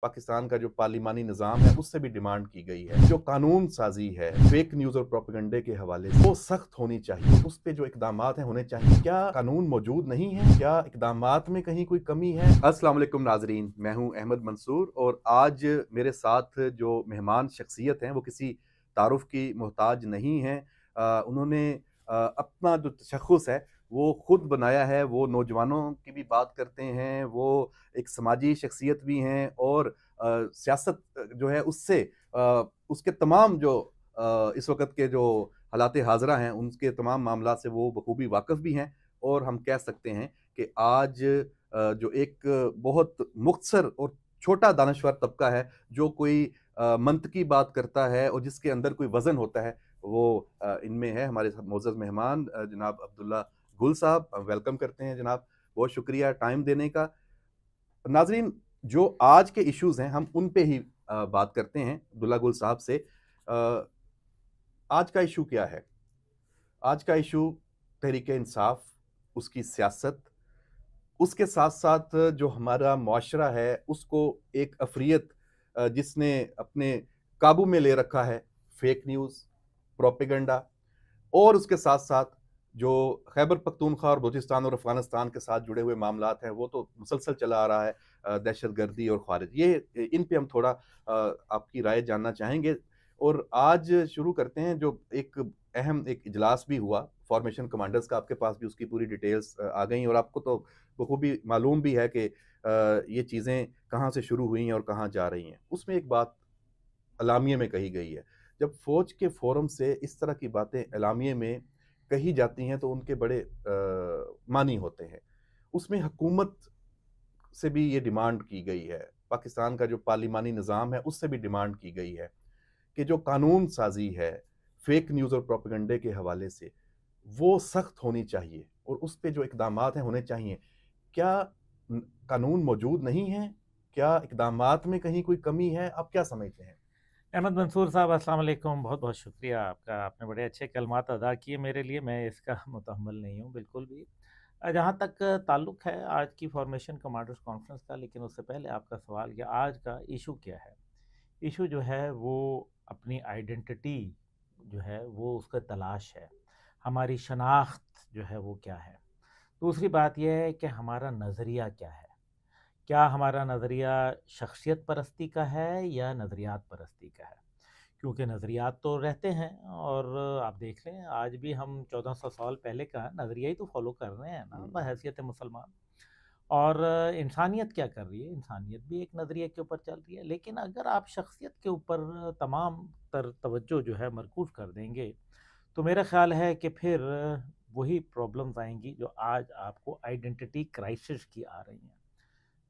پاکستان کا جو پارلیمانی نظام ہے اس سے بھی ڈیمانڈ کی گئی ہے جو قانون سازی ہے فیک نیوز اور پروپیگنڈے کے حوالے سے وہ سخت ہونی چاہیے اس پہ جو اقدامات ہیں ہونے چاہیے کیا قانون موجود نہیں ہے کیا اقدامات میں کہیں کوئی کمی ہے السلام علیکم ناظرین میں ہوں احمد منصور اور آج میرے ساتھ جو مہمان شخصیت ہیں وہ کسی تعارف کی محتاج نہیں ہیں انہوں نے اپنا جو تشخص ہے وہ خود بنایا ہے وہ نوجوانوں کی بھی بات کرتے ہیں وہ ایک سماجی شخصیت بھی ہیں اور سیاست جو ہے اس سے اس کے تمام جو اس وقت کے جو حالات حاضرہ ہیں ان کے تمام معاملات سے وہ بخوبی واقف بھی ہیں اور ہم کہہ سکتے ہیں کہ آج جو ایک بہت مختصر اور چھوٹا دانشور طبقہ ہے جو کوئی منطقی بات کرتا ہے اور جس کے اندر کوئی وزن ہوتا ہے وہ ان میں ہے ہمارے معزز مہمان جناب عبداللہ گل صاحب ویلکم کرتے ہیں جناب بہت شکریہ ٹائم دینے کا ناظرین جو آج کے ایشوز ہیں ہم ان پہ ہی بات کرتے ہیں عبداللہ گل صاحب سے آج کا ایشو کیا ہے آج کا ایشو تحریک انصاف اس کی سیاست اس کے ساتھ ساتھ جو ہمارا معاشرہ ہے اس کو ایک افریت جس نے اپنے قابو میں لے رکھا ہے فیک نیوز پروپیگنڈا اور اس کے ساتھ ساتھ جو خیبر پختونخوا اور بلوچستان اور افغانستان کے ساتھ جڑے ہوئے معاملات ہیں وہ تو مسلسل چلا آ رہا ہے دہشت گردی اور خارج یہ ان پہ ہم تھوڑا آپ کی رائے جاننا چاہیں گے اور آج شروع کرتے ہیں جو ایک اہم ایک اجلاس بھی ہوا فارمیشن کمانڈرز کا آپ کے پاس بھی اس کی پوری ڈیٹیلز آ گئیں اور آپ کو تو بخوبی معلوم بھی ہے کہ یہ چیزیں کہاں سے شروع ہوئی ہیں اور کہاں جا رہی ہیں اس میں ایک بات علامیہ میں کہی گئی ہے جب فوج کے فورم سے اس طرح کی باتیں علامیہ میں کہی جاتی ہیں تو ان کے بڑے معنی ہوتے ہیں اس میں حکومت سے بھی یہ ڈیمانڈ کی گئی ہے پاکستان کا جو پارلیمانی نظام ہے اس سے بھی ڈیمانڈ کی گئی ہے کہ جو قانون سازی ہے فیک نیوز اور پروپیگنڈے کے حوالے سے وہ سخت ہونی چاہیے اور اس پہ جو اقدامات ہیں ہونے چاہیے کیا قانون موجود نہیں ہے کیا اقدامات میں کہیں کوئی کمی ہے آپ کیا سمجھتے ہیں احمد منصور صاحب السلام علیکم بہت بہت شکریہ آپ کا آپ نے بڑے اچھے کلمات ادا کیے میرے لیے میں اس کا متحمل نہیں ہوں بالکل بھی جہاں تک تعلق ہے آج کی فارمیشن کمانڈرز کانفرنس کا لیکن اس سے پہلے آپ کا سوال کہ آج کا ایشو کیا ہے ایشو جو ہے وہ اپنی آئیڈینٹٹی جو ہے وہ اس کا تلاش ہے ہماری شناخت جو ہے وہ کیا ہے دوسری بات یہ ہے کہ ہمارا نظریہ کیا ہے کیا ہمارا نظریہ شخصیت پرستی کا ہے یا نظریات پرستی کا ہے کیونکہ نظریات تو رہتے ہیں اور آپ دیکھ لیں آج بھی ہم چودہ سو سال پہلے کا نظریہ ہی تو فالو کر رہے ہیں نا بحیثیت مسلمان اور انسانیت کیا کر رہی ہے انسانیت بھی ایک نظریہ کے اوپر چل رہی ہے لیکن اگر آپ شخصیت کے اوپر تمام تر توجہ جو ہے مرکوز کر دیں گے تو میرا خیال ہے کہ پھر وہی پرابلمز آئیں گی جو آج آپ کو آئیڈینٹی کرائسس کی آ رہی ہیں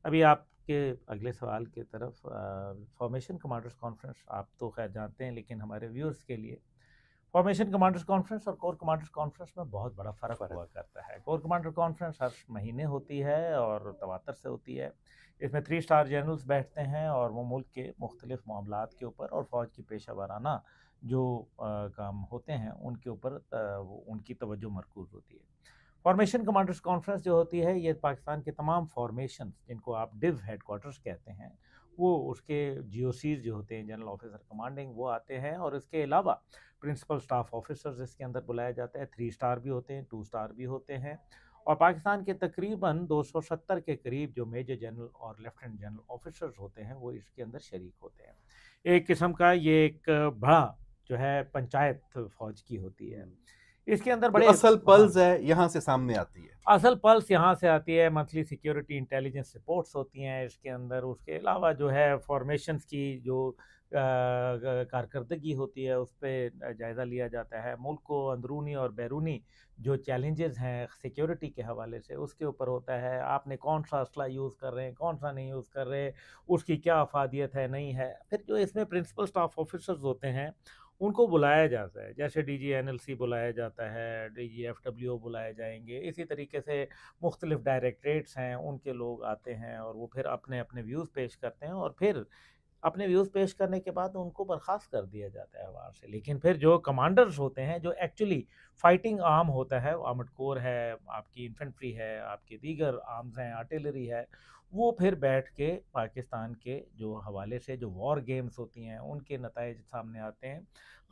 ابھی آپ کے اگلے سوال کی طرف فارمیشن کمانڈرز کانفرنس آپ تو خیر جانتے ہیں لیکن ہمارے ویورز کے لیے فارمیشن کمانڈرز کانفرنس اور کور کمانڈرز کانفرنس میں بہت بڑا فرق ہوا کرتا ہے کور کمانڈر کانفرنس ہر مہینے ہوتی ہے اور تواتر سے ہوتی ہے اس میں تھری سٹار جنرلز بیٹھتے ہیں اور وہ ملک کے مختلف معاملات کے اوپر اور فوج کی پیشہ وارانہ جو کام ہوتے ہیں ان کے اوپر ان کی توجہ مرکوز ہوتی ہے فارمیشن کمانڈرز کانفرنس جو ہوتی ہے یہ پاکستان کے تمام فارمیشنز جن کو آپ ڈیو ہیڈ کوارٹرز کہتے ہیں وہ اس کے جی او سیز جو ہوتے ہیں جنرل آفیسر کمانڈنگ وہ آتے ہیں اور اس کے علاوہ پرنسپل سٹاف آفیسرز اس کے اندر بلایا جاتا ہے تھری سٹار بھی ہوتے ہیں ٹو سٹار بھی ہوتے ہیں اور پاکستان کے تقریباً دو سو ستر کے قریب جو میجر جنرل اور لیفٹیننٹ جنرل آفیسرز ہوتے ہیں وہ اس کے اندر شریک ہوتے ہیں ایک قسم کا یہ ایک بڑا جو ہے پنچایت فوج کی ہوتی ہے اس کے اندر بڑے اصل ہاں۔ پلز ہے یہاں سے سامنے آتی ہے اصل پلس یہاں سے آتی ہے منتھلی سیکیورٹی انٹیلیجنس رپورٹس ہوتی ہیں اس کے اندر اس کے علاوہ جو ہے فارمیشنز کی جو کارکردگی ہوتی ہے اس پہ جائزہ لیا جاتا ہے ملک کو اندرونی اور بیرونی جو چیلنجز ہیں سیکیورٹی کے حوالے سے اس کے اوپر ہوتا ہے آپ نے کون سا اسلحہ یوز کر رہے ہیں کون سا نہیں یوز کر رہے اس کی کیا افادیت ہے نہیں ہے پھر جو اس میں پرنسپل سٹاف آفیسرز ہوتے ہیں ان کو بلایا جاتا ہے جیسے D G N L C بلایا جاتا ہے ڈی جی ایف ڈبلیو بلائے جائیں گے اسی طریقے سے مختلف ڈائریکٹریٹس ہیں ان کے لوگ آتے ہیں اور وہ پھر اپنے اپنے ویوز پیش کرتے ہیں اور پھر اپنے ویوز پیش کرنے کے بعد ان کو برخاست کر دیا جاتا ہے وہاں سے لیکن پھر جو کمانڈرز ہوتے ہیں جو ایکچولی فائٹنگ آرم ہوتا ہے آمڈ کور ہے آپ کی انفنٹری ہے آپ کے دیگر آرمز ہیں آرٹیلری ہے وہ پھر بیٹھ کے پاکستان کے جو حوالے سے جو وار گیمز ہوتی ہیں ان کے نتائج سامنے آتے ہیں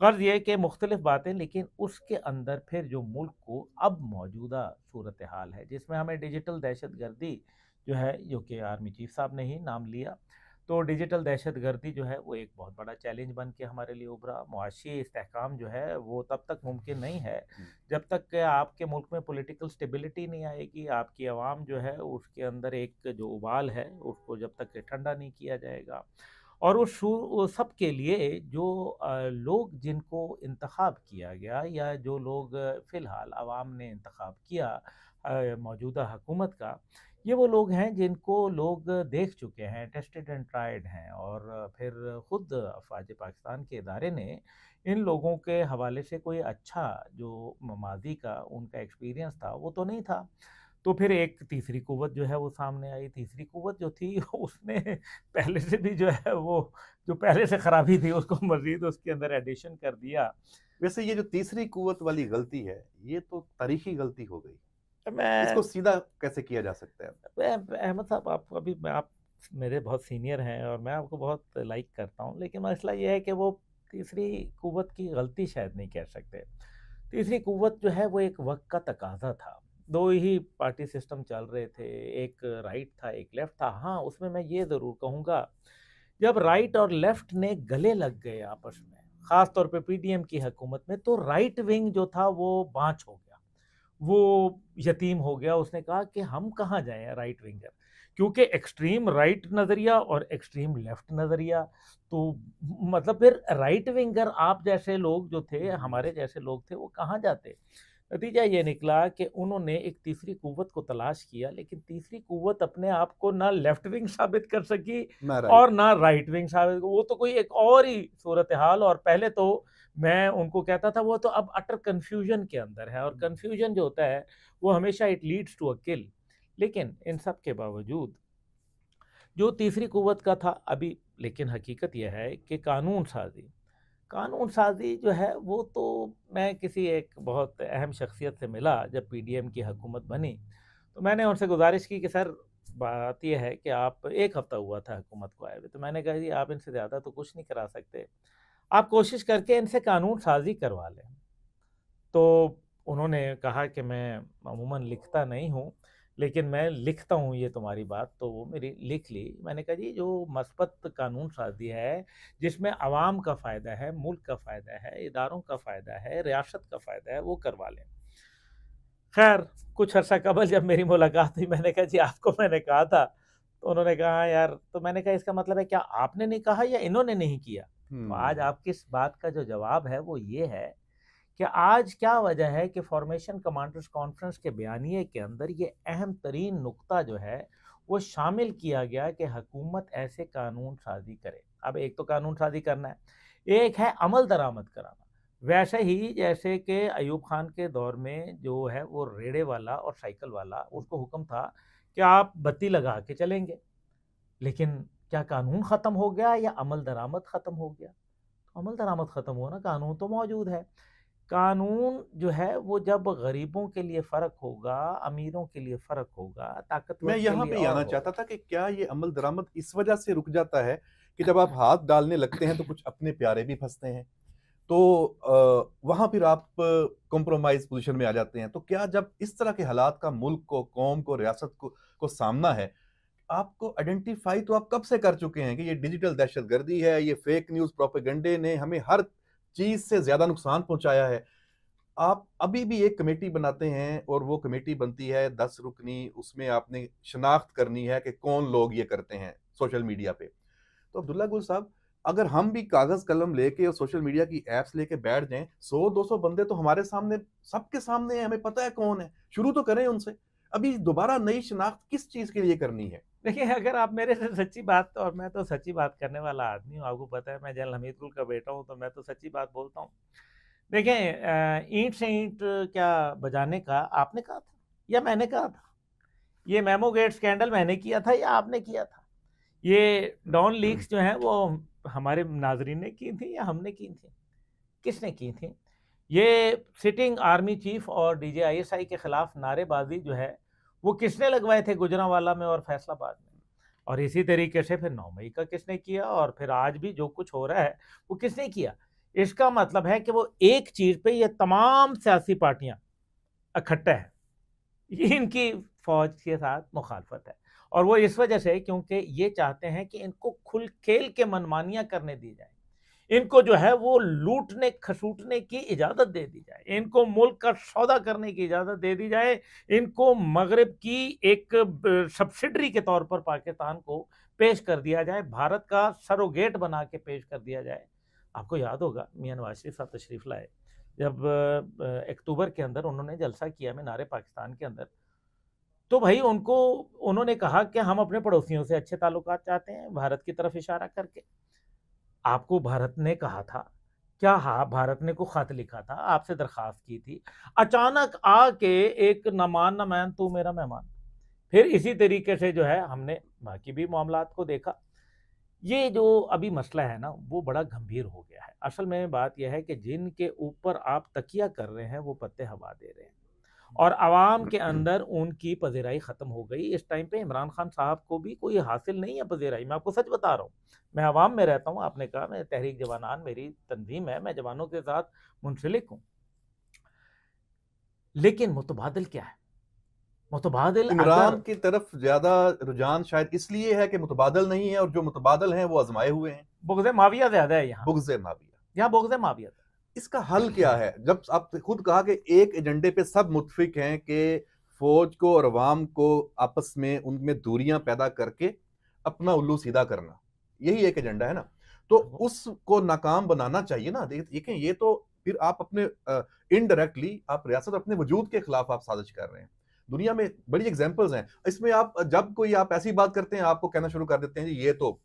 غرض یہ کہ مختلف باتیں لیکن اس کے اندر پھر جو ملک کو اب موجودہ صورتحال ہے جس میں ہمیں ڈیجیٹل دہشت گردی جو ہے جو کہ آرمی چیف صاحب نے ہی نام لیا تو ڈیجیٹل دہشت گردی جو ہے وہ ایک بہت بڑا چیلنج بن کے ہمارے لیے ابھرا معاشی استحکام جو ہے وہ تب تک ممکن نہیں ہے جب تک کہ آپ کے ملک میں پولیٹیکل سٹیبلٹی نہیں آئے گی آپ کی عوام جو ہے اس کے اندر ایک جو ابال ہے اس کو جب تک ٹھنڈا نہیں کیا جائے گا اور اس سب کے لیے جو لوگ جن کو انتخاب کیا گیا یا جو لوگ فی الحال عوام نے انتخاب کیا موجودہ حکومت کا یہ وہ لوگ ہیں جن کو لوگ دیکھ چکے ہیں ٹیسٹڈ اینڈ ٹرائیڈ ہیں اور پھر خود افواج پاکستان کے ادارے نے ان لوگوں کے حوالے سے کوئی اچھا جو ماضی کا ان کا ایکسپیرینس تھا وہ تو نہیں تھا تو پھر ایک تیسری قوت جو ہے وہ سامنے آئی تیسری قوت جو تھی اس نے پہلے سے بھی جو ہے وہ جو پہلے سے خرابی تھی اس کو مزید اس کے اندر ایڈیشن کر دیا ویسے یہ جو تیسری قوت والی غلطی ہے یہ تو تاریخی غلطی ہو گئی میں اس کو سیدھا کیسے کیا جا سکتا ہے احمد صاحب آپ ابھی میں آپ میرے بہت سینئر ہیں اور میں آپ کو بہت لائک کرتا ہوں لیکن مسئلہ یہ ہے کہ وہ تیسری قوت کی غلطی شاید نہیں کہہ سکتے تیسری قوت جو ہے وہ ایک وقت کا تقاضا تھا دو ہی پارٹی سسٹم چل رہے تھے ایک رائٹ تھا ایک لیفٹ تھا ہاں اس میں میں یہ ضرور کہوں گا جب رائٹ اور لیفٹ نے گلے لگ گئے آپس میں خاص طور پہ پی ڈی ایم کی حکومت میں تو رائٹ ونگ جو تھا وہ بانچ ہو گیا وہ یتیم ہو گیا اس نے کہا کہ ہم کہاں جائیں رائٹ ونگر کیونکہ ایکسٹریم رائٹ نظریہ اور ایکسٹریم لیفٹ نظریہ تو مطلب پھر رائٹ ونگر آپ جیسے لوگ جو تھے ہمارے جیسے لوگ تھے وہ کہاں جاتے نتیجہ یہ نکلا کہ انہوں نے ایک تیسری قوت کو تلاش کیا لیکن تیسری قوت اپنے آپ کو نہ لیفٹ ونگ ثابت کر سکی اور نہ رائٹ ونگ ثابت وہ تو کوئی ایک اور ہی صورتحال اور پہلے تو میں ان کو کہتا تھا وہ تو اب اٹر کنفیوژن کے اندر ہے اور کنفیوژن جو ہوتا ہے وہ ہمیشہ اٹ لیڈس ٹو اے کل لیکن ان سب کے باوجود جو تیسری قوت کا تھا ابھی لیکن حقیقت یہ ہے کہ قانون سازی قانون سازی جو ہے وہ تو میں کسی ایک بہت اہم شخصیت سے ملا جب پی ڈی ایم کی حکومت بنی تو میں نے ان سے گزارش کی کہ سر بات یہ ہے کہ آپ ایک ہفتہ ہوا تھا حکومت کو آئے ہوئے تو میں نے کہا جی آپ ان سے زیادہ تو کچھ نہیں کرا سکتے آپ کوشش کر کے ان سے قانون سازی کروا لیں تو انہوں نے کہا کہ میں عموماً لکھتا نہیں ہوں لیکن میں لکھتا ہوں یہ تمہاری بات تو وہ میری لکھ لی میں نے کہا جی جو مثبت قانون سازی ہے جس میں عوام کا فائدہ ہے ملک کا فائدہ ہے اداروں کا فائدہ ہے ریاست کا فائدہ ہے وہ کروا لیں خیر کچھ عرصہ قبل جب میری ملاقات ہوئی میں نے کہا جی آپ کو میں نے کہا تھا تو انہوں نے کہا ہاں یار تو میں نے کہا اس کا مطلب ہے کیا آپ نے نہیں کہا یا انہوں نے نہیں کیا تو آج آپ کی اس بات کا جو جواب ہے وہ یہ ہے کہ آج کیا وجہ ہے کہ فارمیشن کمانڈرز کانفرنس کے بیانیے کے اندر یہ اہم ترین نقطہ جو ہے وہ شامل کیا گیا کہ حکومت ایسے قانون سازی کرے اب ایک تو قانون سازی کرنا ہے ایک ہے عمل درآمد کرانا ویسے ہی جیسے کہ ایوب خان کے دور میں جو ہے وہ ریڑے والا اور سائیکل والا اس کو حکم تھا کہ آپ بتی لگا کے چلیں گے لیکن کیا قانون ختم ہو گیا یا عمل درآمد ختم ہو گیا عمل ختم نا قانون تو موجود ہے قانون جو ہے وہ جب غریبوں کے لیے فرق ہوگا امیروں کے لیے فرق ہوگا میں یہاں پہ آنا چاہتا تھا کہ کیا یہ عمل درآمد اس وجہ سے رک جاتا ہے کہ جب آپ ہاتھ ڈالنے لگتے ہیں تو کچھ اپنے پیارے بھی پھنستے ہیں تو وہاں پھر آپ کمپرومائز پوزیشن میں آ جاتے ہیں تو کیا جب اس طرح کے حالات کا ملک کو قوم کو ریاست کو سامنا ہے آپ کو آئیڈینٹیفائی تو آپ کب سے کر چکے ہیں کہ یہ ڈیجیٹل دہشت گردی ہے ہے یہ فیک نیوز پروپیگنڈے نے ہمیں ہر چیز سے زیادہ نقصان پہنچایا آپ ابھی بھی ایک کمیٹی بناتے ہیں اور وہ کمیٹی بنتی ہے دس رکنی اس میں آپ نے شناخت کرنی ہے کہ کون لوگ یہ کرتے ہیں سوشل میڈیا پہ تو عبداللہ گل صاحب اگر ہم بھی کاغذ قلم لے کے اور سوشل میڈیا کی ایپس لے کے بیٹھ جائیں سو دو سو بندے تو ہمارے سامنے سب کے سامنے ہیں ہمیں پتہ ہے کون ہے شروع تو کریں ان سے ابھی دوبارہ نئی شناخت کس چیز کے لیے کرنی ہے دیکھیں اگر آپ میرے سے سچی بات اور میں تو سچی بات کرنے والا آدمی ہوں آپ کو پتہ ہے میں جنرل حمید کا بیٹا ہوں تو میں تو سچی بات بولتا ہوں دیکھیں اینٹ سے اینٹ کیا بجانے کا آپ نے کہا تھا یا میں نے کہا تھا یہ میمو گیٹ سکینڈل میں نے کیا تھا یا آپ نے کیا تھا یہ ڈان لیکس جو ہیں وہ ہمارے ناظرین نے کی تھیں یا ہم نے کی تھیں کس نے کی تھیں یہ سٹنگ آرمی چیف اور D G I S I کے خلاف نعرے بازی جو ہے وہ کس نے لگوائے تھے گجرا والا میں اور فیصلہ باد میں اور اسی طریقے سے پھر نو مئی کا کس نے کیا اور پھر آج بھی جو کچھ ہو رہا ہے وہ کس نے کیا اس کا مطلب ہے کہ وہ ایک چیز پہ یہ تمام سیاسی پارٹیاں اکٹھے ہیں یہ ان کی فوج کے ساتھ مخالفت ہے اور وہ اس وجہ سے کیونکہ یہ چاہتے ہیں کہ ان کو کھل کھیل کے منمانیاں کرنے دی جائیں ان کو جو ہے وہ لوٹنے کھسوٹنے کی اجازت دے دی جائے ان کو ملک کا سودا کرنے کی اجازت دے دی جائے ان کو مغرب کی ایک سبسڈری کے طور پر پاکستان کو پیش کر دیا جائے بھارت کا سروگیٹ بنا کے پیش کر دیا جائے آپ کو یاد ہوگا میاں نواز شریف صاحب تشریف لائے جب اکتوبر کے اندر انہوں نے جلسہ کیا میں نعرے پاکستان کے اندر تو بھائی ان کو انہوں نے کہا کہ ہم اپنے پڑوسیوں سے اچھے تعلقات چاہتے ہیں بھارت کی طرف اشارہ کر کے آپ کو بھارت نے کہا تھا کیا ہاں بھارت نے کو خط لکھا تھا آپ سے درخواست کی تھی اچانک آ کے ایک نمان نمین تو میرا مہمان پھر اسی طریقے سے جو ہے ہم نے باقی بھی معاملات کو دیکھا یہ جو ابھی مسئلہ ہے نا وہ بڑا گمبھیر ہو گیا ہے اصل میں بات یہ ہے کہ جن کے اوپر آپ تکیہ کر رہے ہیں وہ پتے ہوا دے رہے ہیں اور عوام کے اندر ان کی پذیرائی ختم ہو گئی اس ٹائم پہ عمران خان صاحب کو بھی کوئی حاصل نہیں ہے پذیرائی میں آپ کو سچ بتا رہا ہوں میں عوام میں رہتا ہوں آپ نے کہا میں تحریک جوانان میری تنظیم ہے میں جوانوں کے ساتھ منسلک ہوں لیکن متبادل کیا ہے متبادل عمران کی طرف زیادہ رجحان شاید اس لیے ہے کہ متبادل نہیں ہے اور جو متبادل ہیں وہ آزمائے ہوئے ہیں بغض معاویہ زیادہ ہے یہاں بغض معاویہ یہاں بغض معاویہ اس کا حل کیا ہے جب آپ خود کہا کہ ایک ایجنڈے پہ سب متفق ہیں کہ فوج کو اور عوام کو آپس میں ان میں دوریاں پیدا کر کے اپنا سیدھا کرنا یہی ایک ایجنڈا ہے نا تو اس کو ناکام بنانا چاہیے نا دیکھیں یہ تو پھر آپ اپنے انڈائریکٹلی آپ ریاست اپنے وجود کے خلاف آپ سازش کر رہے ہیں دنیا میں بڑی ایگزامپلز ہیں اس میں آپ جب کوئی آپ ایسی بات کرتے ہیں آپ کو کہنا شروع کر دیتے ہیں جی، یہ تو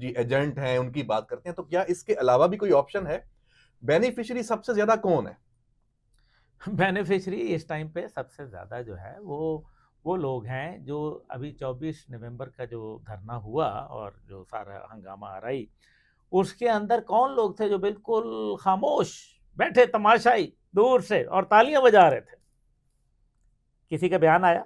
جی ایجنٹ ہیں ان کی بات کرتے ہیں تو کیا اس کے علاوہ بھی کوئی آپشن ہے بینیفیشری سب سے زیادہ کون ہے بینیفیشری اس ٹائم پہ سب سے زیادہ جو ہے وہ وہ لوگ ہیں جو ابھی چوبیس نومبر کا جو دھرنا ہوا اور جو سارا ہنگامہ آ رہی اس کے اندر کون لوگ تھے جو بالکل خاموش بیٹھے تماشائی دور سے اور تالیاں بجا رہے تھے کسی کا بیان آیا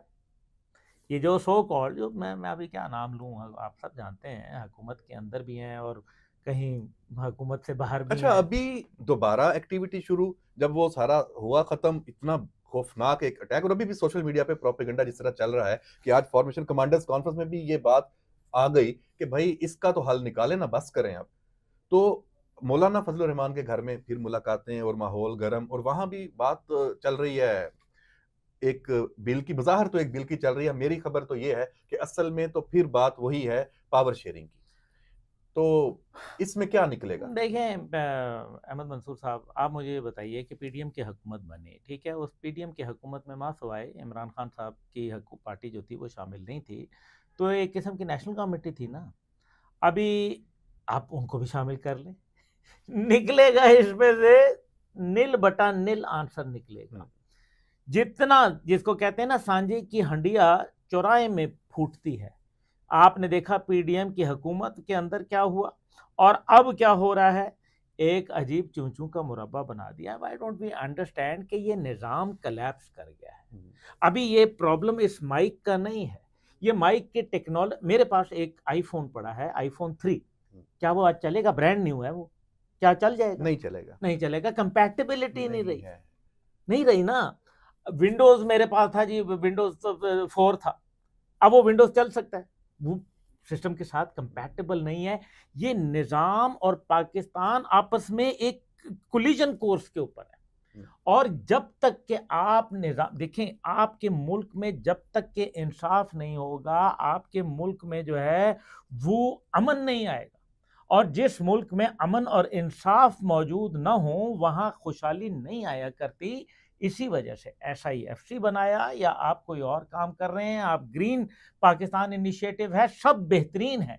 یہ جو سو کال جو میں میں ابھی کیا نام لوں آپ سب جانتے ہیں حکومت کے اندر بھی ہیں اور کہیں حکومت سے باہر بھی اچھا ابھی دوبارہ ایکٹیویٹی شروع جب وہ سارا ہوا ختم اتنا خوفناک ایک اٹیک اور ابھی بھی سوشل میڈیا پہ پروپیگنڈا جس طرح چل رہا ہے کہ آج فارمیشن کمانڈرز کانفرنس میں بھی یہ بات آ گئی کہ بھائی اس کا تو حل نکالے نہ بس کریں اب تو مولانا فضل الرحمان کے گھر میں پھر ملاقاتیں اور ماحول گرم اور وہاں بھی بات چل رہی ہے ایک بل کی بظاہر تو ایک بل کی چل رہی ہے میری خبر تو یہ ہے کہ اصل میں تو پھر بات وہی ہے پاور شیئرنگ کی تو اس میں کیا نکلے گا دیکھیں احمد منصور صاحب آپ مجھے یہ بتائیے کہ پی ڈی ایم کی حکومت بنے ٹھیک ہے اس پی ڈی ایم کی حکومت میں سوائے عمران خان صاحب کی پارٹی جو تھی وہ شامل نہیں تھی تو ایک قسم کی نیشنل کمیٹی تھی نا ابھی آپ ان کو بھی شامل کر لیں نکلے گا اس میں سے نل بٹا نل آنسر نکلے گا ہاں۔ جتنا جس کو کہتے ہیں نا سانجی کی ہنڈیا چورائے میں پھوٹتی ہے آپ نے دیکھا پی ڈی ایم کی حکومت کے اندر کیا ہوا اور اب کیا ہو رہا ہے ایک عجیب چونچوں کا مربع بنا دیا ڈونٹ بی انڈرسٹینڈ کہ یہ نظام کلیپس کر گیا ہے ابھی یہ پرابلم اس مائک کا نہیں ہے یہ مائک کے ٹیکنالوجی میرے پاس ایک آئی فون پڑا ہے آئی فون تھری کیا وہ آج چلے گا برانڈ نیو ہے وہ کیا چل جائے گا نہیں چلے گا نہیں چلے گا نہیں رہی نہیں رہی نا ونڈوز میرے پاس تھا جی ونڈوز فور تھا اب وہ ونڈوز چل سکتا ہے وہ سسٹم کے ساتھ کمپیٹیبل نہیں ہے یہ نظام اور پاکستان آپس میں ایک کولیجن کورس کے اوپر ہے اور جب تک کہ آپ نظام دیکھیں آپ کے ملک میں جب تک کہ انصاف نہیں ہوگا آپ کے ملک میں جو ہے وہ امن نہیں آئے گا اور جس ملک میں امن اور انصاف موجود نہ ہوں وہاں خوشحالی نہیں آیا کرتی اسی وجہ سے ایس آئی ایف سی بنایا یا آپ کوئی اور کام کر رہے ہیں آپ گرین پاکستان انیشیٹو ہے سب بہترین ہے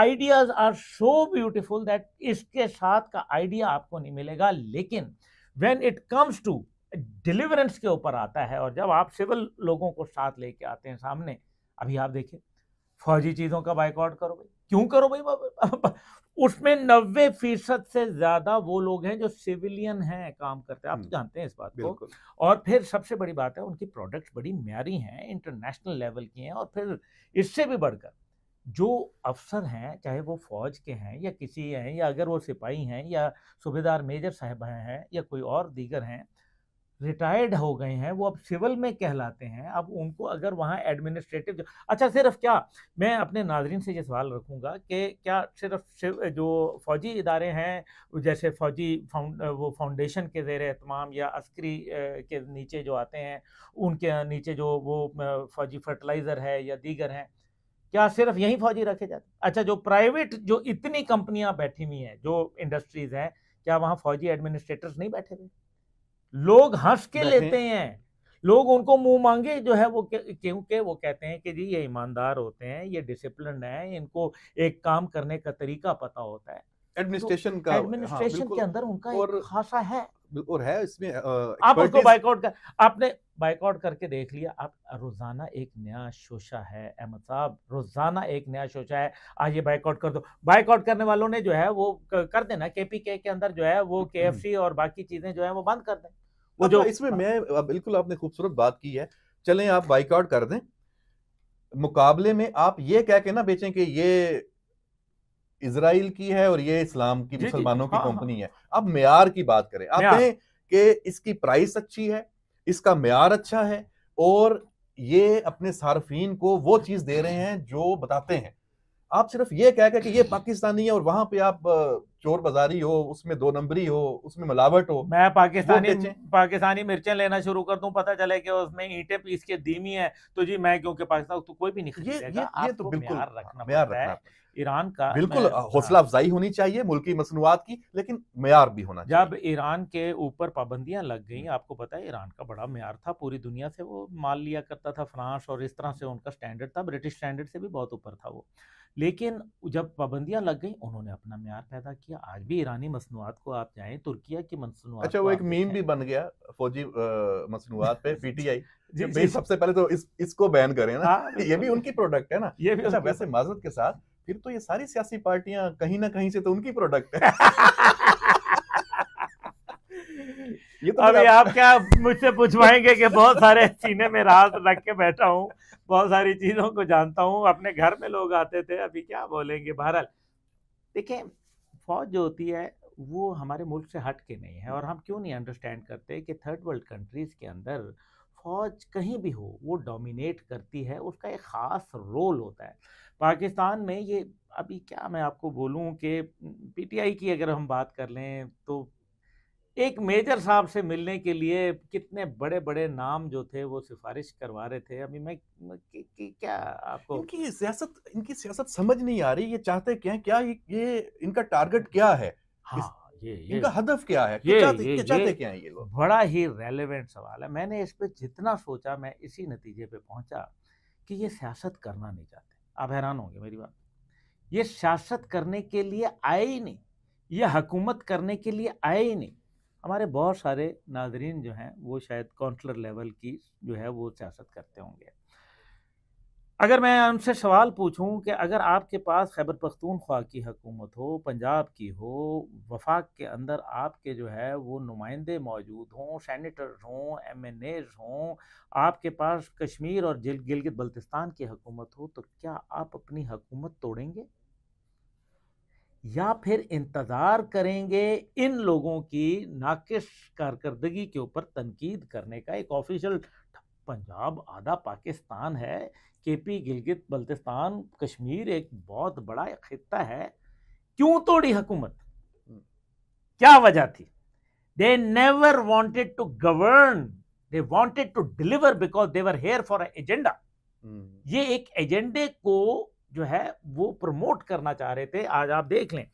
ideas are so beautiful that اس کے ساتھ کا آئیڈیا آپ کو نہیں ملے گا لیکن when it comes to deliverance کے اوپر آتا ہے اور جب آپ سول لوگوں کو ساتھ لے کے آتے ہیں سامنے ابھی آپ دیکھیں فوجی چیزوں کا بائیکاٹ کرو بھائی کیوں کرو بھائی اس میں نوے فیصد سے زیادہ وہ لوگ ہیں جو سیویلین ہیں کام کرتے ہیں آپ جانتے ہیں اس بات کو اور پھر سب سے بڑی بات ہے ان کی پروڈکٹس بڑی معیاری ہیں انٹرنیشنل لیول کی ہیں اور پھر اس سے بھی بڑھ کر جو افسر ہیں چاہے وہ فوج کے ہیں یا کسی ہیں یا اگر وہ سپاہی ہیں یا صوبے دار میجر صاحب ہیں یا کوئی اور دیگر ہیں ریٹائرڈ ہو گئے ہیں وہ اب سول میں کہلاتے ہیں اب ان کو اگر وہاں ایڈمنسٹریٹو اچھا صرف کیا میں اپنے ناظرین سے یہ سوال رکھوں گا کہ کیا صرف جو فوجی ادارے ہیں جیسے فوجی وہ فاؤنڈیشن کے زیر اہتمام یا عسکری کے نیچے جو آتے ہیں ان کے نیچے جو وہ فوجی فرٹیلائزر ہے یا دیگر ہیں کیا صرف یہیں فوجی رکھے جاتے ہیں اچھا جو پرائیویٹ جو اتنی کمپنیاں بیٹھی ہوئی ہیں جو انڈسٹریز ہیں کیا وہاں فوجی ایڈمنسٹریٹرز نہیں بیٹھے ہوئے لوگ ہنس کے لیتے ہیں لوگ ان کو منہ مانگے جو ہے وہ کیونکہ وہ کہتے ہیں کہ جی یہ ایماندار ہوتے ہیں یہ ڈسپلنڈ ہے ان کو ایک کام کرنے کا طریقہ پتا ہوتا ہے ایڈمنسٹریشن ایڈمنسٹریشن کا کا ہاں، کے اندر ان ہے ہے اور اس میں آپ اس کو کر آپ نے بائک آؤٹ کر کے دیکھ لیا آپ روزانہ ایک نیا شوشا ہے احمد صاحب روزانہ ایک نیا شوشا ہے آج یہ بائک آؤٹ کر دو بائک آؤٹ کرنے والوں نے جو ہے وہ کر دینا کے پی کے کے اندر جو ہے وہ کے ایف سی اور باقی چیزیں جو ہیں وہ بند کر دیں وہ جو اس میں میں بالکل آپ نے خوبصورت بات کی ہے چلیں آپ بائک آؤٹ کر دیں مقابلے میں آپ یہ کہہ کے نہ بیچیں کہ یہ اسرائیل کی ہے اور یہ اسلام کی جی، جی، ہاں، مسلمانوں کی ہاں۔ کمپنی ہے اب معیار کی بات کریں آپ کہیں کہ اس کی پرائس اچھی ہے اس کا معیار اچھا ہے اور یہ اپنے صارفین کو وہ چیز دے رہے ہیں جو بتاتے ہیں آپ صرف یہ کہہ کہ یہ پاکستانی ہے اور وہاں پہ آپ چور بازاری ہو اس میں دو نمبری ہو اس میں ملاوٹ ہو میں پاکستانی پاکستانی مرچیں لینا شروع کر دوں پتہ چلے کہ اس میں میں اینٹیں پیس کے دیمی تو تو جی کیونکہ پاکستان کوئی بھی نہیں گا یہ بالکل معیار رکھنا ایران کا بالکل حوصلہ افزائی ہونی چاہیے ملکی مصنوعات کی لیکن معیار بھی ہونا جب ایران کے اوپر پابندیاں لگ گئیں آپ کو پتا ہے ایران کا بڑا معیار تھا پوری دنیا سے وہ مال لیا کرتا تھا فرانس اور اس طرح سے ان کا سٹینڈرڈ تھا برٹش سٹینڈرڈ سے بھی بہت اوپر تھا وہ لیکن جب پابندیاں لگ گئیں انہوں نے اپنا معیار پیدا کیا کہ آج بھی ایرانی مصنوعات کو آپ جائیں ترکیہ کی مصنوعات اچھا وہ ایک میم بھی بن گیا فوجی مصنوعات پہ پی ٹی آئی جی, جی،, جی۔ سب سے پہلے تو اس کو بین کریں نا ہاں، یہ بھی ان کی پروڈکٹ ہے نا یہ بھی اچھا، ویسے معذرت کے ساتھ پھر تو یہ ساری سیاسی پارٹیاں کہیں نہ کہیں سے تو ان کی پروڈکٹ ہے ابھی آپ کیا مجھ سے پوچھوائیں گے کہ بہت سارے سینے میں راز رکھ کے بیٹھا ہوں بہت ساری چیزوں کو جانتا ہوں اپنے گھر میں لوگ آتے تھے ابھی کیا بولیں گے بہرحال دیکھیں فوج جو ہوتی ہے وہ ہمارے ملک سے ہٹ کے نہیں ہے اور ہم کیوں نہیں انڈرسٹینڈ کرتے کہ تھرڈ ورلڈ کنٹریز کے اندر فوج کہیں بھی ہو وہ ڈومینیٹ کرتی ہے اس کا ایک خاص رول ہوتا ہے پاکستان میں یہ ابھی کیا میں آپ کو بولوں کہ پی ٹی آئی کی اگر ہم بات کر لیں تو ایک میجر صاحب سے ملنے کے لیے کتنے بڑے بڑے نام جو تھے وہ سفارش کروا رہے تھے ابھی میں کیا آپ کو ان کی سیاست ان کی سیاست سمجھ نہیں آ رہی یہ چاہتے کیا کیا کیا یہ ان کا ٹارگٹ ہے ہاں، ان کا ہدف کیا ہے یہ چاہتے کیا ہیں بڑا ہی ریلیونٹ سوال ہے میں نے اس پہ جتنا سوچا میں اسی نتیجے پہ پہنچا کہ یہ سیاست کرنا نہیں چاہتے آپ حیران ہوں گے میری بات یہ سیاست کرنے کے لیے آئے ہی نہیں یہ حکومت کرنے کے لیے آئے ہی نہیں ہمارے بہت سارے ناظرین جو ہیں وہ شاید کونسلر لیول کی جو ہے وہ سیاست کرتے ہوں گے اگر میں ان سے سوال پوچھوں کہ اگر آپ کے پاس خیبر پختونخوا کی حکومت ہو پنجاب کی ہو وفاق کے اندر آپ کے جو ہے وہ نمائندے موجود ہوں سینیٹرز ہوں ایم این ایز ہوں آپ کے پاس کشمیر اور گلگت بلتستان کی حکومت ہو تو کیا آپ اپنی حکومت توڑیں گے یا پھر انتظار کریں گے ان لوگوں کی ناقص کارکردگی کے اوپر تنقید کرنے کا ایک آفیشل ہے کے پی گلگت بلتستان کشمیر ایک بہت بڑا خطہ ہے کیوں توڑی حکومت کیا وجہ تھی they never wanted to wanted to deliver because they were here for agenda یہ ایک ایجنڈے کو جو ہے وہ پروموٹ کرنا چاہ رہے تھے آج آپ دیکھ لیں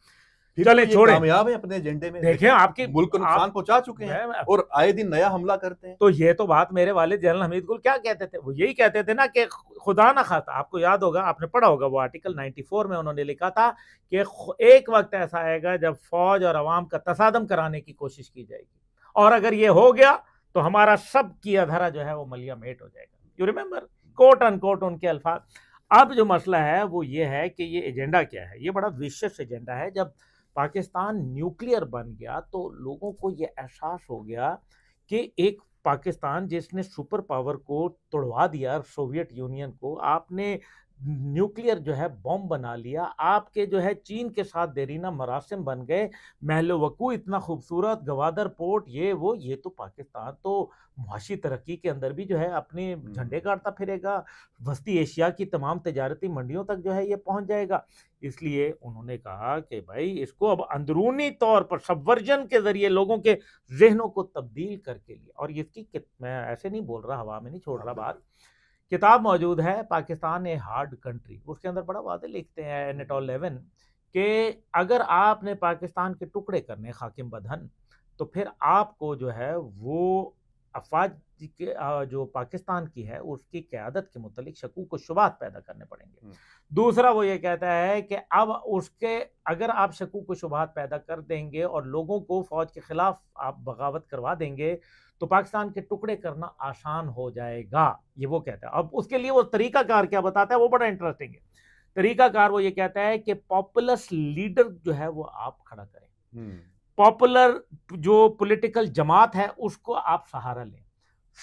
چلیں چھوڑیں کامیاب ہیں اپنے ایجنڈے میں دیکھیں آپ کے ملک کو نقصان پہنچا چکے ہیں اور آئے دن نیا حملہ کرتے ہیں تو یہ تو بات میرے والد جنرل حمید گل کیا کہتے تھے وہ یہی کہتے تھے نا کہ خدا نہ خاتا آپ کو یاد ہوگا آپ نے پڑھا ہوگا وہ آرٹیکل نائنٹی فور میں انہوں نے لکھا تھا کہ ایک وقت ایسا آئے گا جب فوج اور عوام کا تصادم کرانے کی کوشش کی جائے گی اور اگر یہ ہو گیا تو ہمارا سب کی ادھرا جو ہے وہ ملیا میٹ ہو جائے گا یو ریمبر کوٹ ان کوٹ ان کے الفاظ اب جو مسئلہ ہے وہ یہ ہے کہ یہ ایجنڈا کیا ہے یہ بڑا وشیس ایجنڈا ہے جب پاکستان نیوکلیئر بن گیا تو لوگوں کو یہ احساس ہو گیا کہ ایک پاکستان جس نے سپر پاور کو توڑوا دیا سوویت یونین کو آپ نے نیوکلیر جو ہے بوم بنا لیا آپ کے جو ہے چین کے ساتھ دیرینہ مراسم بن گئے محل وقوع اتنا خوبصورت گوادر پورٹ یہ وہ یہ تو پاکستان تو معاشی ترقی کے اندر بھی جو ہے اپنے جھنڈے گاڑتا پھرے گا وسطی ایشیا کی تمام تجارتی منڈیوں تک جو ہے یہ پہنچ جائے گا اس لیے انہوں نے کہا کہ بھائی اس کو اب اندرونی طور پر سب کے ذریعے لوگوں کے ذہنوں کو تبدیل کر کے لیے اور اس کی میں ایسے نہیں بول رہا ہوا میں نہیں چھوڑ رہا ہاں۔ بات کتاب موجود ہے پاکستان اے ہارڈ کنٹری اس کے اندر بڑا واضح لکھتے ہیں کہ اگر آپ نے پاکستان کے ٹکڑے کرنے خاکم بدھن تو پھر آپ کو جو ہے وہ افواج جو پاکستان کی ہے اس کی قیادت کے متعلق شکوک و شبات پیدا کرنے پڑیں گے دوسرا وہ یہ کہتا ہے کہ اب اس کے اگر آپ شکوک و شبہات پیدا کر دیں گے اور لوگوں کو فوج کے خلاف آپ بغاوت کروا دیں گے تو پاکستان کے ٹکڑے کرنا آسان ہو جائے گا یہ وہ کہتا ہے اب اس کے لیے وہ طریقہ کار کیا بتاتا ہے وہ بڑا انٹرسٹنگ ہے طریقہ کار وہ یہ کہتا ہے کہ پاپولس لیڈر جو ہے وہ آپ کھڑا کریں پاپولر جو پولیٹیکل جماعت ہے اس کو آپ سہارا لیں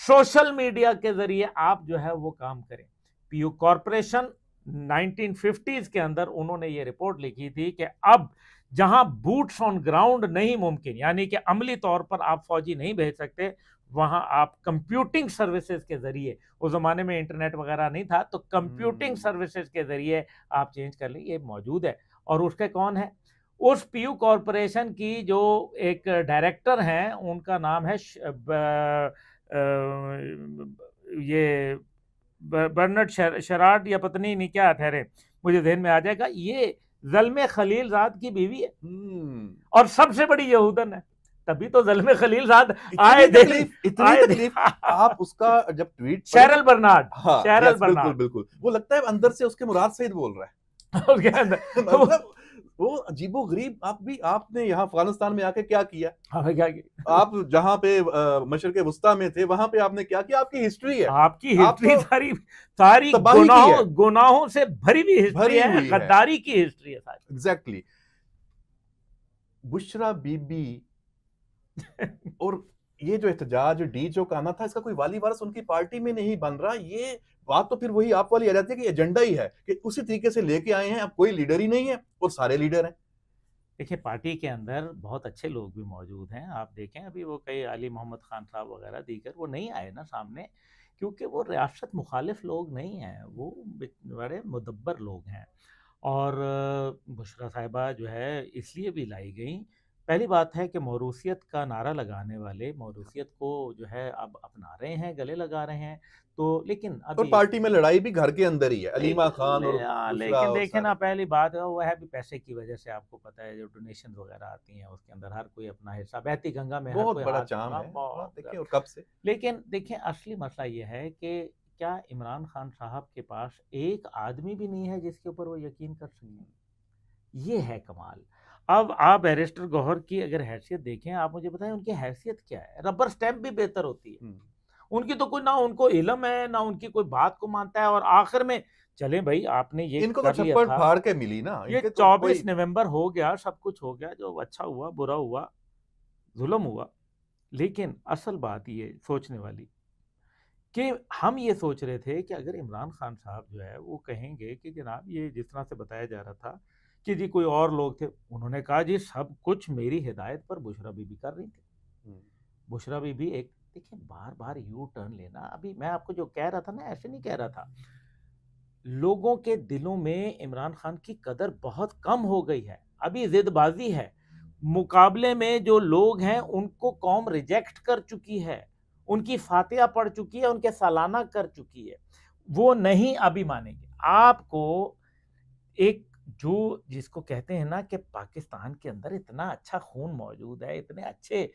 سوشل میڈیا کے ذریعے آپ جو ہے وہ کام کریں P U corporation nineteen fifties کے اندر انہوں نے یہ رپورٹ لکھی تھی کہ اب جہاں بوٹس آن گراؤنڈ نہیں ممکن یعنی کہ عملی طور پر آپ فوجی نہیں بھیج سکتے وہاں آپ کمپیوٹنگ سروسز کے ذریعے اس زمانے میں انٹرنیٹ وغیرہ نہیں تھا تو کمپیوٹنگ سروسز کے ذریعے آپ چینج کر لیں یہ موجود ہے اور اس کے کون ہیں اس پیو کارپوریشن کی جو ایک ڈائریکٹر ہیں ان کا نام ہے یہ برنڈ شرارڈ یا پتنی نہیں کیا ٹھہرے مجھے ذہن میں آ جائے گا یہ ظلم خلیل ذات کی بیوی ہے اور سب سے بڑی یہودن ہے تبھی تو ظلم خلیل ذات آئے دلی تکلیف آپ اس کا جب ٹویٹ شیرل برنارڈ ہاں، شیرل برنارڈ بالکل وہ لگتا ہے اندر سے اس کے مراد سعید بول رہا ہے وہ عجیب و غریب آپ بھی آپ نے یہاں افغانستان میں آ کے کیا کیا ہاں، آپ جہاں پہ مشرق وسطی میں تھے وہاں پہ آپ نے کیا کیا آپ کی ہسٹری ہے آپ کی ہسٹری ساری ساری گناہوں گناہوں سے بھری بھی ہسٹری ہے غداری کی ہسٹری ہے ساری ایگزیکٹلی بشرا بی بی اور یہ جو احتجاج ڈی جو کہنا تھا اس کا کوئی والی وارث ان کی پارٹی میں نہیں بن رہا یہ بات تو پھر وہی آپ والی آ جاتی ہے کہ ایجنڈا ہی ہے کہ اسی طریقے سے لے کے آئے ہیں اب کوئی لیڈر ہی نہیں ہے اور سارے لیڈر ہیں دیکھیے پارٹی کے اندر بہت اچھے لوگ بھی موجود ہیں آپ دیکھیں ابھی وہ کئی علی محمد خان صاحب وغیرہ دیگر وہ نہیں آئے نا سامنے کیونکہ وہ ریاست مخالف لوگ نہیں ہیں وہ بڑے مدبر لوگ ہیں اور بشرا صاحبہ جو ہے اس لیے بھی لائی گئیں پہلی بات ہے کہ موروثیت کا نعرہ لگانے والے موروثیت کو جو ہے اب اپنا رہے ہیں گلے لگا رہے ہیں تو لیکن اور پارٹی میں لڑائی بھی گھر کے اندر ہی ہے علیمہ خان اور لیکن دیکھیں نا پہلی بات ہے وہ ہے بھی پیسے کی وجہ سے آپ کو پتا ہے جو ڈونیشنز وغیرہ آتی ہیں اس کے اندر ہر کوئی اپنا حصہ بہتی گنگا میں بہت بڑا چام ہے ہاں، لیکن دیکھیں اصلی مسئلہ یہ ہے کہ کیا عمران خان صاحب کے پاس ایک آدمی بھی نہیں ہے جس کے اوپر وہ یقین کر سکیں یہ ہے کمال اب آپ گوہر کی اگر حیثیت دیکھیں آپ مجھے بتائیں ان کی حیثیت کیا ہے ربر سٹیمپ بھی بہتر ہوتی ہے ان کی تو کوئی نہ ان کو علم ہے نہ ان کی کوئی بات کو مانتا ہے اور آخر میں چلیں بھائی آپ نے یہ یہ ان کو کے ملی نا چوبیس نومبر ہو گیا سب کچھ ہو گیا جو اچھا ہوا برا ہوا ظلم ہوا لیکن اصل بات یہ سوچنے والی کہ ہم یہ سوچ رہے تھے کہ اگر عمران خان صاحب جو ہے وہ کہیں گے کہ جناب یہ جس طرح سے بتایا جا رہا تھا کہ جی کوئی اور لوگ تھے انہوں نے کہا جی سب کچھ میری ہدایت پر بشرا بی بی کر رہی تھی بشرا بی بی ایک دیکھیں بار بار یو ٹرن لینا ابھی میں آپ کو جو کہہ رہا تھا نا ایسے نہیں کہہ رہا تھا لوگوں کے دلوں میں عمران خان کی قدر بہت کم ہو گئی ہے ابھی زد بازی ہے مقابلے میں جو لوگ ہیں ان کو قوم ریجیکٹ کر چکی ہے ان کی فاتحہ پڑ چکی ہے ان کے سالانہ کر چکی ہے وہ نہیں ابھی مانیں گے آپ کو ایک جو جس کو کہتے ہیں نا کہ پاکستان کے اندر اتنا اچھا خون موجود ہے اتنے اچھے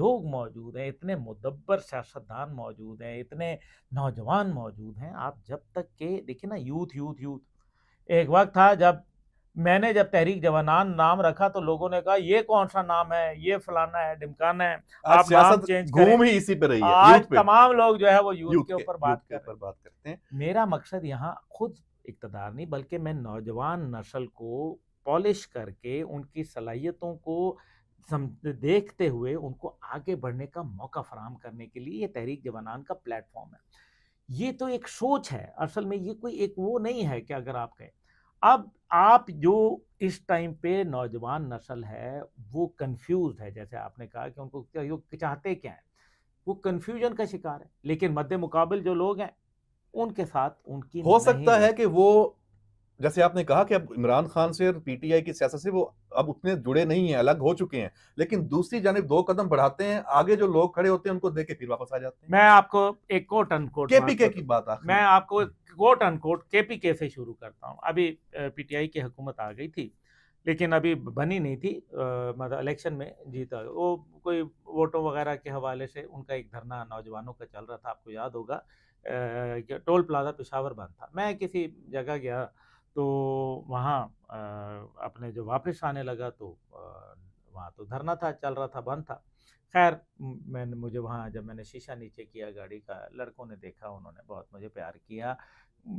لوگ موجود ہیں اتنے مدبر سیاستدان موجود ہیں اتنے نوجوان موجود ہیں آپ جب تک کہ دیکھیں نا یوتھ یوتھ یوتھ ایک وقت تھا جب میں نے جب تحریک جوانان نام رکھا تو لوگوں نے کہا یہ کون سا نام ہے یہ فلانا ہے ڈمکانا ہے آپ آج تمام لوگ جو ہے وہ یوتھ کے اوپر بات ہیں میرا مقصد یہاں خود اقتدار نہیں بلکہ میں نوجوان نسل کو پالش کر کے ان کی صلاحیتوں کو دیکھتے ہوئے ان کو آگے بڑھنے کا موقع فراہم کرنے کے لیے یہ تحریک جوانان کا پلیٹ فارم ہے یہ تو ایک سوچ ہے اصل میں یہ کوئی ایک وہ نہیں ہے کہ اگر آپ کہیں اب آپ جو اس ٹائم پہ نوجوان نسل ہے وہ کنفیوز ہے جیسے آپ نے کہا کہ ان کو چاہتے کیا ہیں وہ کنفیوژن کا شکار ہے لیکن مد مقابل جو لوگ ہیں ان کے ساتھ ان کی ہو سکتا ہے کہ وہ جیسے آپ نے کہا کہ اب عمران خان سے اور پی ٹی آئی کی سیاست سے وہ اب اتنے جڑے نہیں ہیں الگ ہو چکے ہیں لیکن دوسری جانب دو قدم بڑھاتے ہیں آگے جو لوگ کھڑے ہوتے ہیں ان کو دیکھ کے پھر واپس آ جاتے ہیں میں آپ کو ایک کوٹ ان کوٹ کے پی کے کی بات میں آپ کو کوٹ ان کوٹ کے پی کے سے شروع کرتا ہوں ابھی پی ٹی آئی کی حکومت آ گئی تھی لیکن ابھی بنی نہیں تھی مطلب الیکشن میں جیتا وہ کوئی ووٹوں وغیرہ کے حوالے سے ان کا ایک دھرنا نوجوانوں کا چل رہا تھا آپ کو یاد ہوگا ٹول پلازہ پشاور بند تھا میں کسی جگہ گیا تو وہاں اپنے جو واپس آنے لگا تو وہاں تو دھرنا تھا چل رہا تھا بند تھا خیر میں نے مجھے وہاں جب میں نے شیشہ نیچے کیا گاڑی کا لڑکوں نے دیکھا انہوں نے بہت مجھے پیار کیا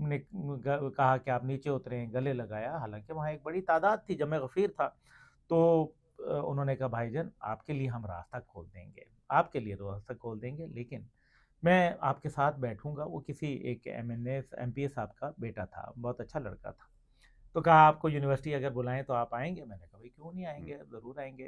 نے کہا کہ آپ نیچے اتریں گلے لگایا حالانکہ وہاں ایک بڑی تعداد تھی جمع غفیر تھا تو انہوں نے کہا بھائی جان آپ کے لیے ہم راستہ کھول دیں گے آپ کے لیے راستہ کھول دیں گے لیکن میں آپ کے ساتھ بیٹھوں گا وہ کسی ایک M N A M P A صاحب کا بیٹا تھا بہت اچھا لڑکا تھا تو کہا آپ کو یونیورسٹی اگر بلائیں تو آپ آئیں گے میں نے کہا بھائی کیوں نہیں آئیں گے ضرور آئیں گے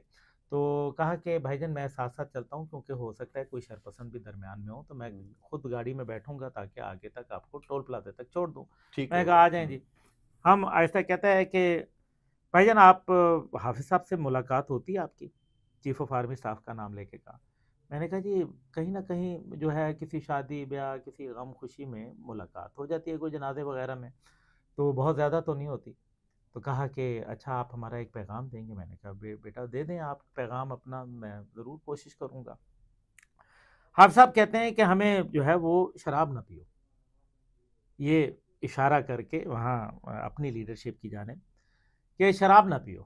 تو کہا کہ بھائی جان میں ساتھ ساتھ چلتا ہوں کیونکہ ہو سکتا ہے کوئی شرپسند بھی درمیان میں ہوں تو میں خود گاڑی میں بیٹھوں گا تاکہ آگے تک آپ کو ٹول پلازے تک چھوڑ دوں میں کہا آ جائیں جی ہم آہستہ کہتا ہے کہ بھائی جان آپ حافظ صاحب سے ملاقات ہوتی ہے آپ کی چیف آف آرمی اسٹاف کا نام لے کے کہا میں نے کہا جی کہیں نہ کہیں جو ہے کسی شادی بیاہ کسی غم خوشی میں ملاقات ہو جاتی ہے کوئی جنازے وغیرہ میں تو بہت زیادہ تو نہیں ہوتی تو کہا کہ اچھا آپ ہمارا ایک پیغام دیں گے میں نے کہا بیٹا دے دیں آپ پیغام اپنا میں ضرور کوشش کروں گا ہر صاحب کہتے ہیں کہ ہمیں جو ہے وہ شراب نہ پیو یہ اشارہ کر کے وہاں اپنی لیڈرشپ کی جانب کہ شراب نہ پیو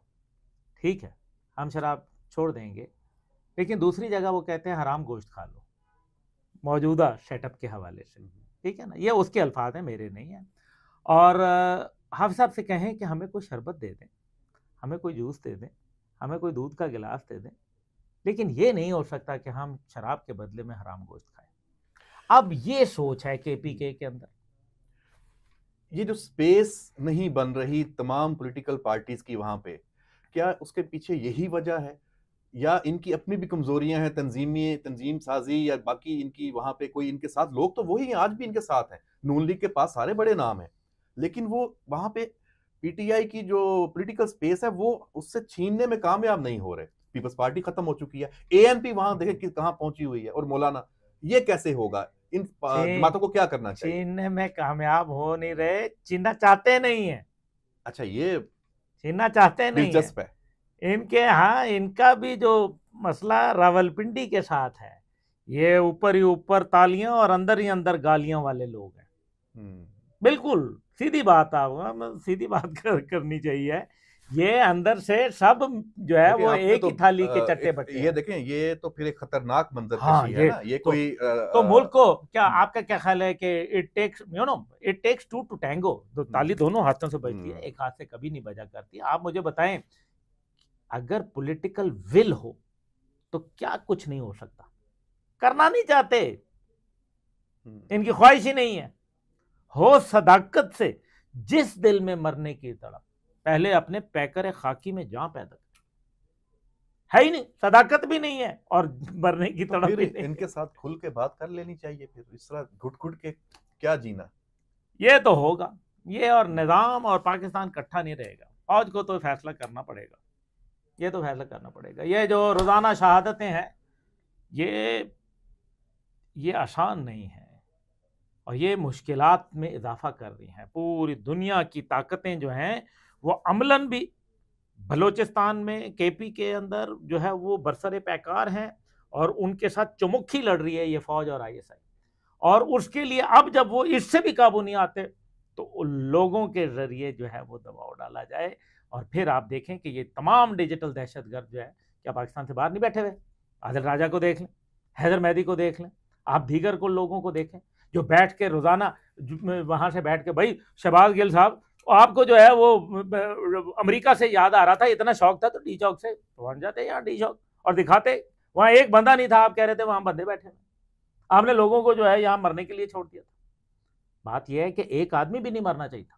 ٹھیک ہے ہم شراب چھوڑ دیں گے لیکن دوسری جگہ وہ کہتے ہیں حرام گوشت کھا لو موجودہ سیٹ اپ کے حوالے سے ٹھیک ہے نا یہ اس کے الفاظ ہیں میرے نہیں ہیں اور حافظ صاحب سے کہیں کہ ہمیں کوئی شربت دے دیں ہمیں کوئی جوس دے دیں ہمیں کوئی دودھ کا گلاس دے دیں لیکن یہ نہیں ہو سکتا کہ ہم شراب کے بدلے میں حرام گوشت کھائیں اب یہ سوچ ہے کے پی کے کے اندر یہ جو سپیس نہیں بن رہی تمام پولیٹیکل پارٹیز کی وہاں پہ کیا اس کے پیچھے یہی وجہ ہے یا ان کی اپنی بھی کمزوریاں ہیں تنظیمی تنظیم سازی یا باقی ان کی وہاں پہ کوئی ان کے ساتھ لوگ تو وہی آج بھی ان کے ساتھ ہیں نون لیگ کے پاس سارے بڑے نام ہیں لیکن وہ وہاں پہ پی ٹی آئی کی جو پولیٹیکل سپیس ہے وہ اس سے چھیننے میں کامیاب نہیں ہو رہے پیپلز پارٹی ختم ہو چکی ہے اے ایم پی وہاں دیکھیں کہاں پہنچی ہوئی ہے اور مولانا یہ کیسے ہوگا ان جماعتوں کو کیا کرنا چاہیے چھیننے میں کامیاب ہو نہیں رہے چھیننا چاہتے نہیں ہیں اچھا یہ چھیننا چاہتے نہیں ان کے ہاں ان کا بھی جو مسئلہ راول پنڈی کے ساتھ ہے یہ اوپر ہی اوپر تالیاں اور اندر ہی اندر گالیاں والے لوگ ہیں بالکل سیدھی بات آ سیدھی بات کرنی چاہیے یہ اندر سے سب جو ہے وہ ایک ہی تھالی کے چٹے بٹے یہ دیکھیں یہ تو پھر ایک خطرناک منظر ہاں، ہے نا یہ کوئی تو ملک کو کیا آپ کا کیا خیال ہے کہ it takes you know it takes two to tango تالی دونوں ہاتھوں سے بجتی ہے ایک ہاتھ سے کبھی نہیں بجا کرتی آپ مجھے بتائیں اگر پولیٹیکل ول ہو تو کیا کچھ نہیں ہو سکتا کرنا نہیں چاہتے ان کی خواہش ہی نہیں ہے ہو صداقت سے جس دل میں مرنے کی تڑپ پہلے اپنے پیکر خاکی میں جہاں پیدا ہے ہی نہیں صداقت بھی نہیں ہے اور مرنے کی طرف کھل کے بات کر لینی چاہیے پھر اس طرح گھٹ گھٹ کے کیا جینا یہ تو ہوگا یہ اور نظام اور پاکستان کٹھا نہیں رہے گا فوج کو تو فیصلہ کرنا پڑے گا یہ تو فیصلہ کرنا پڑے گا یہ جو روزانہ شہادتیں ہیں یہ یہ آسان نہیں ہے مشکلات میں اضافہ کر رہی ہیں پوری دنیا کی طاقتیں جو ہیں وہ عملاً بھی بلوچستان میں کے پی کے اندر جو ہے وہ برسر پیکار ہیں اور ان کے ساتھ چمکھی لڑ رہی ہے یہ فوج اور آئی ایس آئی اور اس کے لیے اب جب وہ اس سے بھی قابو نہیں آتے تو ان لوگوں کے ذریعے جو ہے وہ دباؤ ڈالا جائے اور پھر آپ دیکھیں کہ یہ تمام ڈیجیٹل دہشت گرد جو ہے کیا پاکستان سے باہر نہیں بیٹھے ہوئے عادل راجہ کو دیکھ لیں حیدر مہدی کو دیکھ لیں آپ دیگر کو کو لوگوں دیکھیں جو بیٹھ کے روزانہ وہاں سے بیٹھ کے بھائی شہباز گل صاحب آپ کو جو ہے وہ امریکہ سے یاد آ رہا تھا اتنا شوق تھا تو ڈی چوک سے پہنچ جاتے یہاں ڈی چوک اور دکھاتے وہاں ایک بندہ نہیں تھا آپ کہہ رہے تھے وہاں بندے بیٹھے ہیں آپ نے لوگوں کو جو ہے یہاں مرنے کے لیے چھوڑ دیا تھا بات یہ ہے کہ ایک آدمی بھی نہیں مرنا چاہیے تھا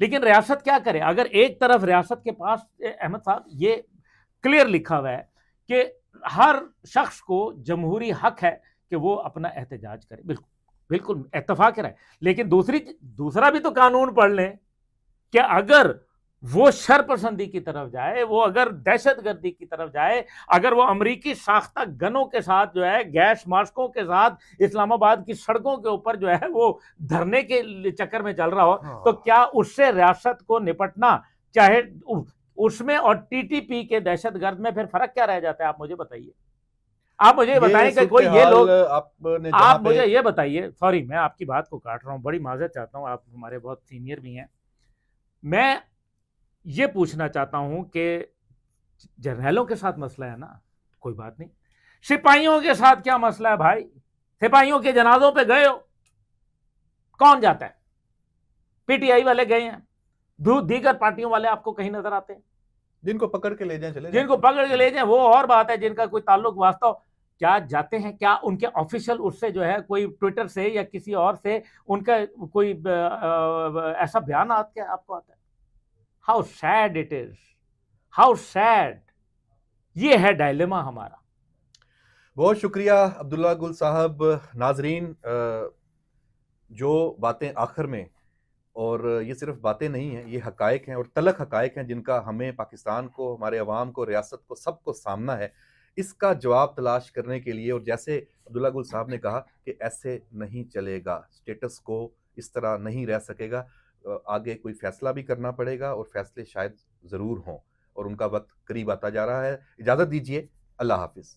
لیکن ریاست کیا کرے اگر ایک طرف ریاست کے پاس احمد صاحب یہ کلیئر لکھا ہوا ہے کہ ہر شخص کو جمہوری حق ہے کہ وہ اپنا احتجاج کرے بالکل بالکل اتفاق رہے لیکن دوسری دوسرا بھی تو قانون پڑھ لیں کہ اگر وہ شر پسندی کی طرف جائے وہ اگر دہشت گردی کی طرف جائے اگر وہ امریکی ساختہ گنوں کے ساتھ جو ہے گیس ماسکوں کے ساتھ اسلام آباد کی سڑکوں کے اوپر جو ہے وہ دھرنے کے چکر میں چل رہا ہو ہاں۔ تو کیا اس سے ریاست کو نپٹنا چاہے اس میں اور ٹی ٹی پی کے دہشت گرد میں پھر فرق کیا رہ جاتا ہے آپ مجھے بتائیے آپ مجھے بتائیں کہ کوئی یہ لوگ آپ مجھے یہ بتائیے سوری میں آپ کی بات کو کاٹ رہا ہوں بڑی معذرت چاہتا ہوں آپ ہمارے بہت سینئر بھی ہیں میں یہ پوچھنا چاہتا ہوں کہ جرنیلوں کے ساتھ مسئلہ ہے نا کوئی بات نہیں سپاہیوں کے ساتھ کیا مسئلہ ہے بھائی سپاہیوں کے جنازوں پہ گئے ہو کون جاتا ہے پی ٹی آئی والے گئے ہیں دیگر پارٹیوں والے آپ کو کہیں نظر آتے ہیں جن کو پکڑ کے لے جائیں چلے جن کو پکڑ کے لے جائیں وہ اور بات ہے جن کا کوئی تعلق واسطہ ہو کیا جاتے ہیں کیا ان کے آفیشل اس سے جو ہے کوئی ٹویٹر سے یا کسی اور سے ان کا کوئی ایسا بیان ہے آپ کو آتا ہے how how sad sad it is یہ ہے ہمارا بہت شکریہ عبداللہ گل صاحب ناظرین جو باتیں آخر میں اور یہ صرف باتیں نہیں ہیں یہ حقائق ہیں اور تلق حقائق ہیں جن کا ہمیں پاکستان کو ہمارے عوام کو ریاست کو سب کو سامنا ہے اس کا جواب تلاش کرنے کے لیے اور جیسے عبداللہ گل صاحب نے کہا کہ ایسے نہیں چلے گا اسٹیٹس کو اس طرح نہیں رہ سکے گا آگے کوئی فیصلہ بھی کرنا پڑے گا اور فیصلے شاید ضرور ہوں اور ان کا وقت قریب آتا جا رہا ہے اجازت دیجیے اللہ حافظ